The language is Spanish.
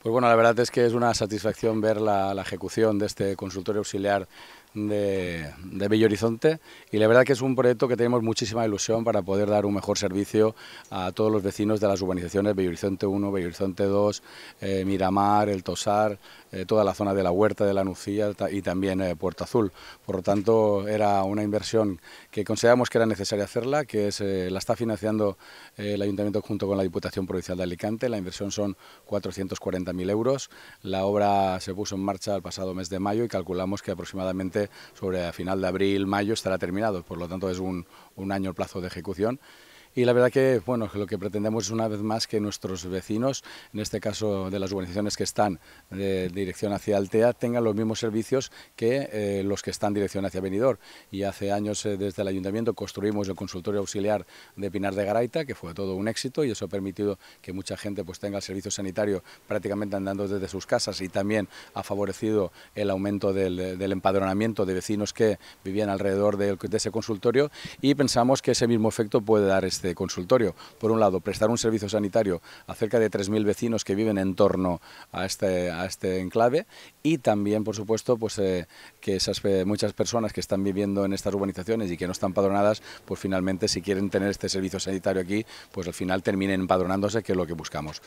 Pues bueno, la verdad es que es una satisfacción ver la, ejecución de este consultorio auxiliar de, de Bello Horizonte y la verdad que es un proyecto que tenemos muchísima ilusión para poder dar un mejor servicio a todos los vecinos de las urbanizaciones Bello Horizonte 1, Bello Horizonte 2, eh, Miramar, El Tosar, eh, toda la zona de la Huerta, de la Nucía y también eh, Puerto Azul. Por lo tanto, era una inversión que consideramos que era necesaria hacerla, que es, la está financiando el Ayuntamiento junto con la Diputación Provincial de Alicante. La inversión son 440.000 euros. La obra se puso en marcha el pasado mes de mayo y calculamos que aproximadamente sobre a final de abril, mayo estará terminado. Por lo tanto, es un año el plazo de ejecución y la verdad que bueno, lo que pretendemos es una vez más que nuestros vecinos, en este caso de las urbanizaciones que están de dirección hacia Altea, tengan los mismos servicios que eh, los que están dirección hacia Benidorm. Y hace años eh, desde el ayuntamiento construimos el consultorio auxiliar de Pinar de Garaita, que fue todo un éxito y eso ha permitido que mucha gente pues, tenga el servicio sanitario prácticamente andando desde sus casas y también ha favorecido el aumento del, empadronamiento de vecinos que vivían alrededor de, ese consultorio y pensamos que ese mismo efecto puede dar este este consultorio. Por un lado, prestar un servicio sanitario a cerca de 3.000 vecinos que viven en torno a este, este enclave y también, por supuesto, pues, eh, que esas eh, muchas personas que están viviendo en estas urbanizaciones y que no están padronadas, pues finalmente si quieren tener este servicio sanitario aquí, pues al final terminen empadronándose, que es lo que buscamos.